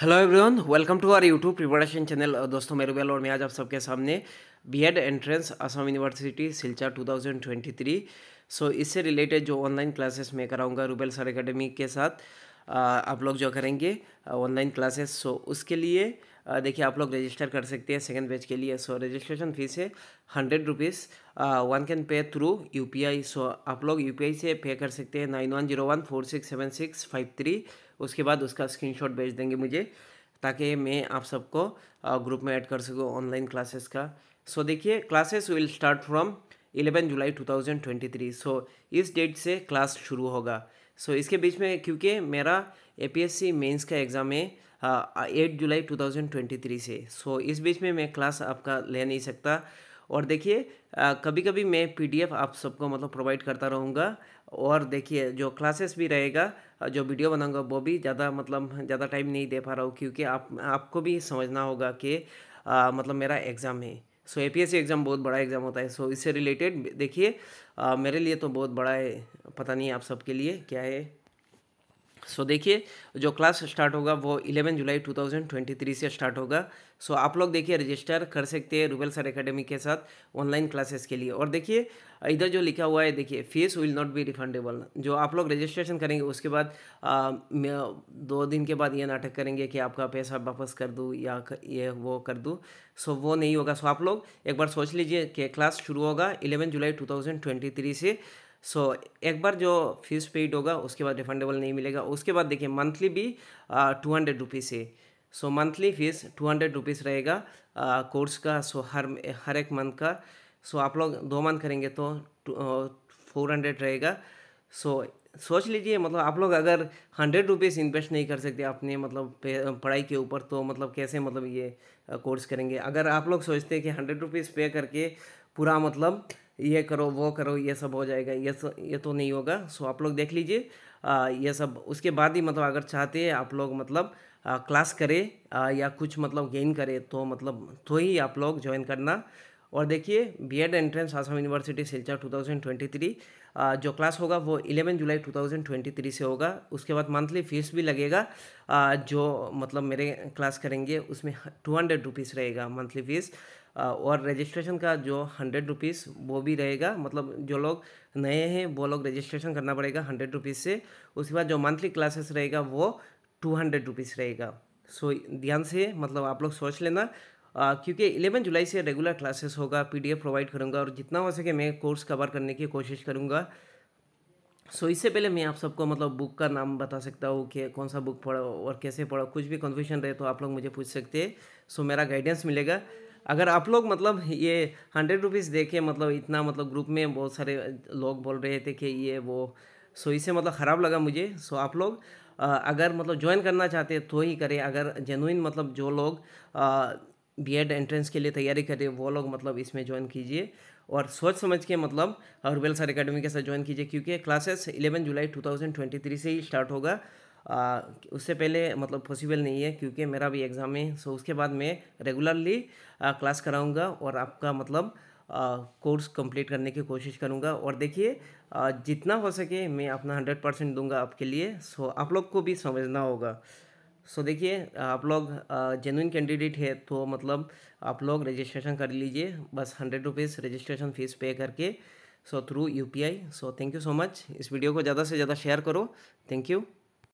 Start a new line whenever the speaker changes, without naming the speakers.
hello everyone welcome to our YouTube preparation channel दोस्तों मेरे बेल और मैं आज आप सबके सामने BEd entrance Assam university Silchar 2023 so so, इससे रिलेटेड जो ऑनलाइन क्लासेस मैं कराऊंगा रूबेल सर एकेडमी के साथ uh, आप लोग जो करेंगे ऑनलाइन क्लासेस सो उसके लिए uh, देखिए आप लोग रजिस्टर कर सकते हैं सेकेंड बैच के लिए सो रजिस्ट्रेशन फ़ीस है hundred rupees one can pay through U so आप लोग यू से पे कर सकते हैं nine one zero one four six seven six five three उसके बाद उसका स्क्रीनशॉट भेज देंगे मुझे ताकि मैं आप सबको ग्रुप में ऐड कर सकूँ ऑनलाइन क्लासेस का सो देखिए classes will start from 11 July 2023 so इस डेट से क्लास शुरू होगा सो so, इसके बीच में क्योंकि मेरा ए पी का एग्ज़ाम है एट जुलाई थ्री से सो so, इस बीच में मैं क्लास आपका ले नहीं सकता और देखिए कभी कभी मैं पीडीएफ आप सबको मतलब प्रोवाइड करता रहूँगा और देखिए जो क्लासेस भी रहेगा जो वीडियो बनाऊँगा वो भी ज़्यादा मतलब ज़्यादा टाइम नहीं दे पा रहा हूँ क्योंकि आप आपको भी समझना होगा कि आ, मतलब मेरा एग्ज़ाम है सो ए पी एग्ज़ाम बहुत बड़ा एग्ज़ाम होता है सो so, इससे रिलेटेड देखिए मेरे लिए तो बहुत बड़ा है पता नहीं आप सबके लिए क्या है सो so, देखिए जो क्लास स्टार्ट होगा वो 11 जुलाई 2023 से स्टार्ट होगा सो so, आप लोग देखिए रजिस्टर कर सकते हैं रूबेल सर एकेडमी के साथ ऑनलाइन क्लासेस के लिए और देखिए इधर जो लिखा हुआ है देखिए fees will not be refundable जो आप लोग रजिस्ट्रेशन करेंगे उसके बाद आ, दो दिन के बाद ये नाटक करेंगे कि आपका पैसा वापस कर दूँ या ये वो कर दूँ सो so, वो नहीं होगा सो so, आप लोग एक बार सोच लीजिए कि क्लास शुरू होगा इलेवन जुलाई टू से सो so, एक बार जो फीस पेड होगा उसके बाद रिफंडेबल नहीं मिलेगा उसके बाद देखिए मंथली भी टू हंड्रेड रुपीज़ है so monthly fees two hundred rupees रहेगा कोर्स का सो so, हर हर एक मंथ का सो so, आप लोग दो मंथ करेंगे तो फोर हंड्रेड रहेगा सो so, सोच लीजिए मतलब आप लोग अगर हंड्रेड रुपीज़ इन्वेस्ट नहीं कर सकते अपने मतलब पढ़ाई के ऊपर तो मतलब कैसे मतलब ये कोर्स करेंगे अगर आप लोग सोचते हैं कि हंड्रेड रुपीज़ पे करके पूरा मतलब ये करो वो करो ये सब हो जाएगा ये सब ये तो नहीं होगा सो आप लोग देख लीजिए ये सब उसके बाद ही मतलब अगर चाहते हैं आप लोग मतलब आ, क्लास करें या कुछ मतलब गेन करें तो मतलब तो ही आप लोग ज्वाइन करना और देखिए BEd entrance Assam university Silchar 2023 three जो क्लास होगा वो 11 जुलाई 2023 से होगा उसके बाद मंथली फीस भी लगेगा जो मतलब मेरे क्लास करेंगे उसमें टू हंड्रेड रुपीज़ रहेगा मंथली फ़ीस और रजिस्ट्रेशन का जो हंड्रेड रुपीज़ वो भी रहेगा मतलब जो लोग नए हैं वो लोग रजिस्ट्रेशन करना पड़ेगा हंड्रेड रुपीज़ से उसके बाद जो मंथली क्लासेस रहेगा वो टू हंड्रेड रुपीज़ रहेगा सो ध्यान से मतलब आप लोग सोच लेना आ, क्योंकि इलेवन जुलाई से रेगुलर क्लासेस होगा पी प्रोवाइड करूँगा और जितना हो सके मैं कोर्स कवर करने की कोशिश करूँगा सो so, इससे पहले मैं आप सबको मतलब बुक का नाम बता सकता हूँ कि कौन सा बुक पढ़ो और कैसे पढ़ो कुछ भी कन्फ्यूजन रहे तो आप लोग मुझे पूछ सकते हैं so, सो मेरा गाइडेंस मिलेगा अगर आप लोग मतलब ये हंड्रेड रुपीज़ दे के मतलब इतना मतलब ग्रुप में बहुत सारे लोग बोल रहे थे कि ये वो सो इसे मतलब ख़राब लगा मुझे सो आप लोग अगर मतलब ज्वाइन करना चाहते तो ही करें अगर जेनुइन मतलब जो लोग बी एड एंट्रेंस के लिए तैयारी करें वो लोग मतलब इसमें ज्वाइन कीजिए और सोच समझ के मतलब रुबेल सर अकेडमी के साथ ज्वाइन कीजिए क्योंकि क्लासेस 11 जुलाई 2023 से ही स्टार्ट होगा आ, उससे पहले मतलब पॉसिबल नहीं है क्योंकि मेरा भी एग्ज़ाम है सो उसके बाद मैं रेगुलरली क्लास कराऊँगा और आपका मतलब कोर्स कंप्लीट करने की कोशिश करूँगा और देखिए जितना हो सके मैं अपना हंड्रेड परसेंट दूँगा आपके लिए सो आप लोग को भी समझना होगा सो देखिए आप लोग जेनुइन कैंडिडेट है तो मतलब आप लोग रजिस्ट्रेशन कर लीजिए बस hundred rupees registration fees pay करके so through U P I so thank you so much इस वीडियो को ज़्यादा से ज़्यादा शेयर करो थैंक यू